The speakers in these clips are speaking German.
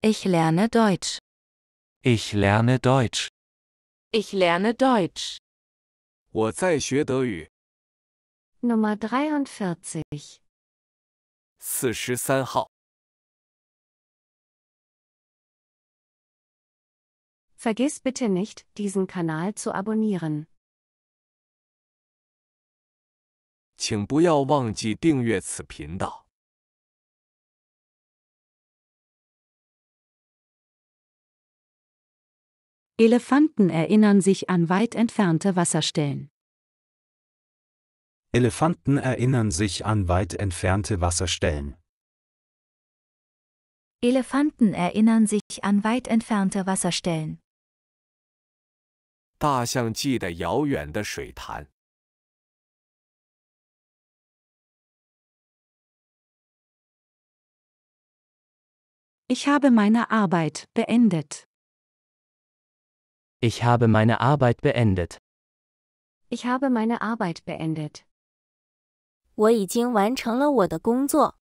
Ich lerne Deutsch. Ich lerne Deutsch. Ich lerne Deutsch. 我在学德语。Nummer 43. Vergiss bitte nicht, diesen Kanal zu abonnieren. 请不要忘记订阅此频道。Elefanten erinnern sich an weit entfernte Wasserstellen. Elefanten erinnern sich an weit entfernte Wasserstellen. Elefanten erinnern sich an weit entfernte Wasserstellen. 大象记得遥远的水潭。Ich habe meine Arbeit beendet. Ich habe meine Arbeit beendet. Ich habe meine Arbeit beendet. 我已经完成了我的工作。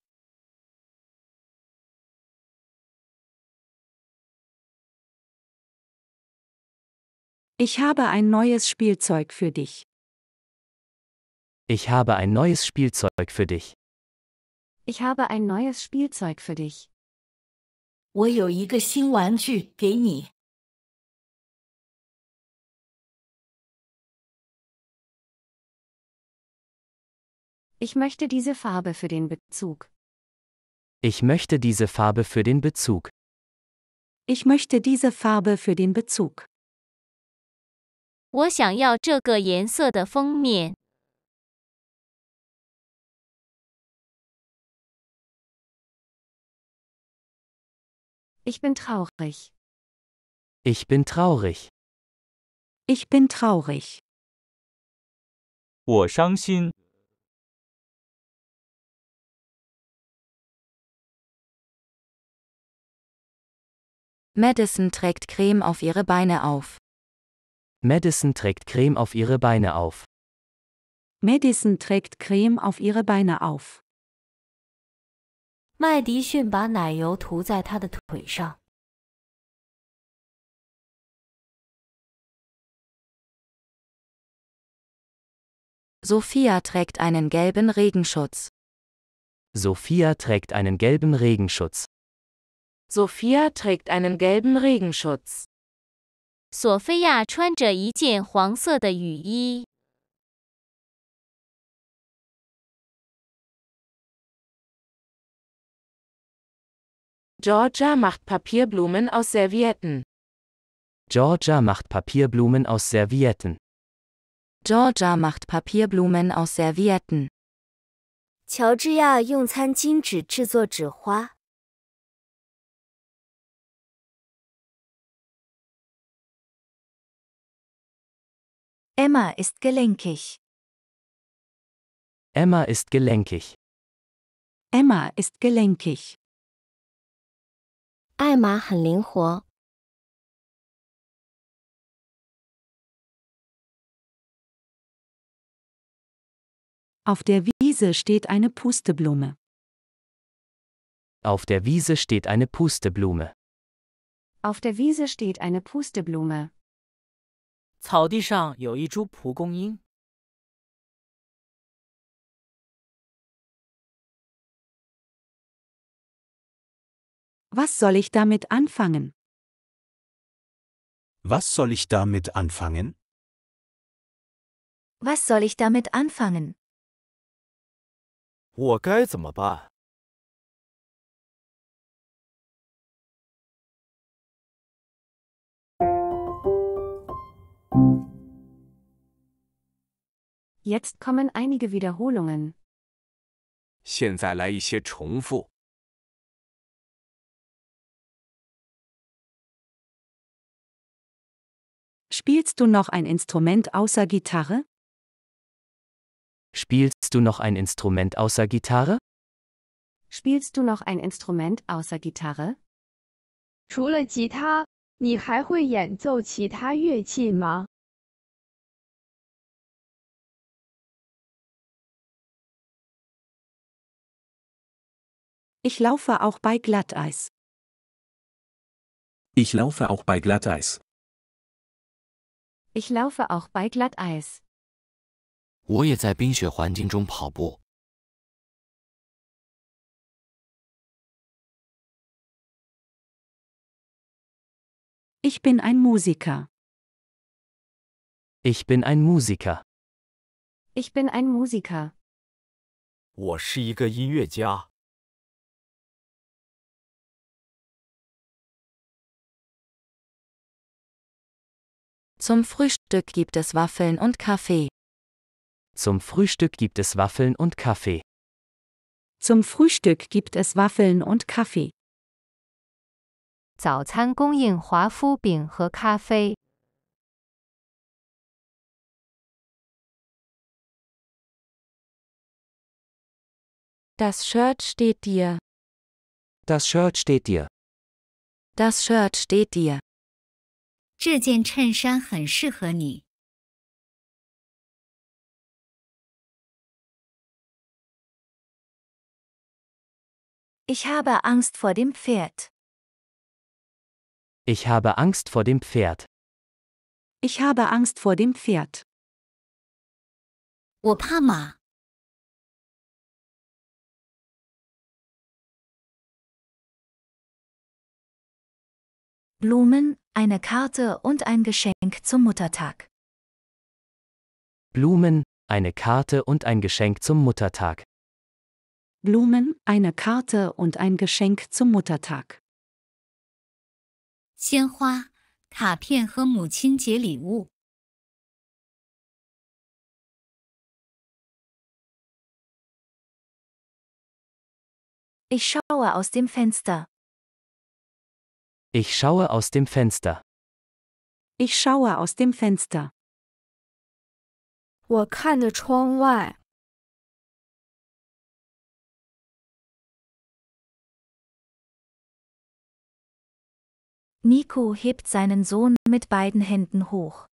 Ich habe ein neues Spielzeug für dich. Ich habe ein neues Spielzeug für dich. Ich habe ein neues Spielzeug für dich. 我有一个新玩具给你。Ich möchte diese Farbe für den Bezug. Ich möchte diese Farbe für den Bezug. Ich möchte diese Farbe für den Bezug. 我想要这个颜色的封面。Ich bin traurig. Ich bin traurig. Ich bin traurig. 我伤心。Madison trägt Creme auf ihre Beine auf. Madison trägt Creme auf ihre Beine auf. Madison trägt Creme auf ihre Beine auf. 麦迪逊把奶油涂在她的腿上。Sophia trägt einen gelben Regenschutz. Sophia trägt einen gelben Regenschutz. Sophia trägt einen gelben Regenschutz. Sophia trägt Georgia macht Papierblumen aus Servietten. Georgia macht Papierblumen aus Servietten. Georgia macht Papierblumen aus Servietten. Georgia 乔治亚用餐巾纸制作纸花。Emma ist gelenkig. Emma ist gelenkig. Emma ist gelenkig. Emma 很灵活. Auf der Wiese steht eine Pusteblume. Auf der Wiese steht eine Pusteblume. Auf der Wiese steht eine Pusteblume. 草地上有一株蒲公英。Was soll ich damit anfangen? Was soll ich damit anfangen? Was soll ich damit anfangen? 我该怎么办？Jetzt kommen einige Wiederholungen. 现在来一些重复。Spielst du noch ein Instrument außer Gitarre? Spielst du noch ein Instrument außer Gitarre? Spielst du noch ein Instrument außer Gitarre? 除了吉他，你还会演奏其他乐器吗？Ich laufe auch bei Glatteis. Ich laufe auch bei Glatteis. Ich laufe auch bei Glatteis. 我也在冰雪环境中跑步。Ich bin ein Musiker. Ich bin ein Musiker. Ich bin ein Musiker. 我是一个音乐家。Zum Frühstück gibt es Waffeln und Kaffee. Zum Frühstück gibt es Waffeln und Kaffee. Zum Frühstück gibt es Waffeln und Kaffee. 早餐供应华夫饼和咖啡。Das Shirt steht dir. Das Shirt steht dir. Das Shirt steht dir. 这件衬衫很适合你。Ich habe Angst vor dem Pferd. Ich habe Angst vor dem Pferd. Ich habe Angst vor dem Pferd. Blumen, eine Karte und ein Geschenk zum Muttertag. Blumen, eine Karte und ein Geschenk zum Muttertag. Blumen, eine Karte und ein Geschenk zum Muttertag. Ich schaue aus dem Fenster. Ich schaue aus dem Fenster. Ich schaue aus dem Fenster. Nico hebt seinen Sohn mit beiden Händen hoch.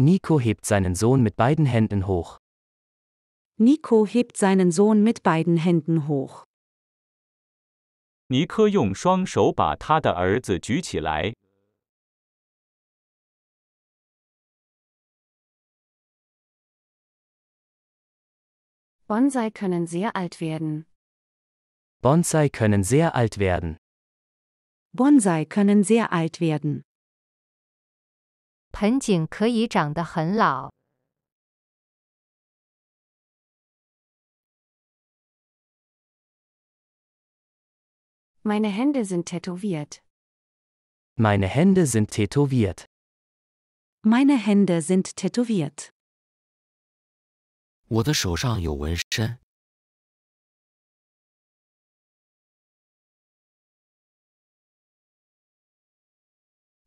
Nico hebt seinen Sohn mit beiden Händen hoch. Nico hebt seinen Sohn mit beiden Händen hoch. 尼科用双手把他的儿子举起来。Bonsai können sehr alt werden。Bonsai können sehr alt werden。Bonsai können sehr alt werden。盆景可以长得很老。Meine Hände sind tätowiert. Meine Hände sind tätowiert. Meine Hände sind tätowiert. 我的手上有纹身。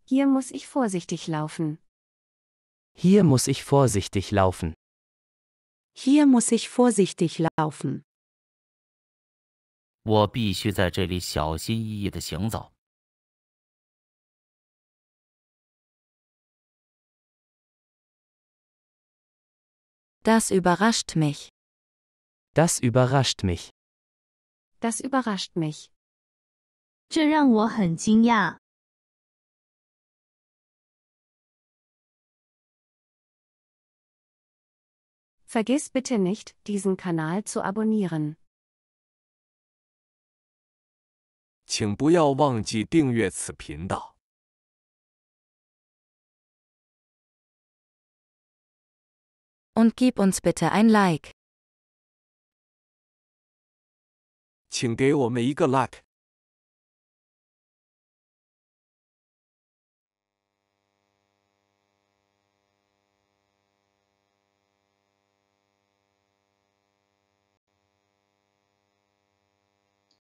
Hier muss ich vorsichtig laufen. Hier muss ich vorsichtig laufen. Hier muss ich vorsichtig laufen. 我必须在这里小心翼翼的行走。Das überrascht mich. Das überrascht mich. Das überrascht mich. 这让我很惊讶。Vergiss bitte nicht, diesen Kanal zu abonnieren. 请不要忘记订阅此频道，und gib uns bitte ein Like。请给我们一个 Like。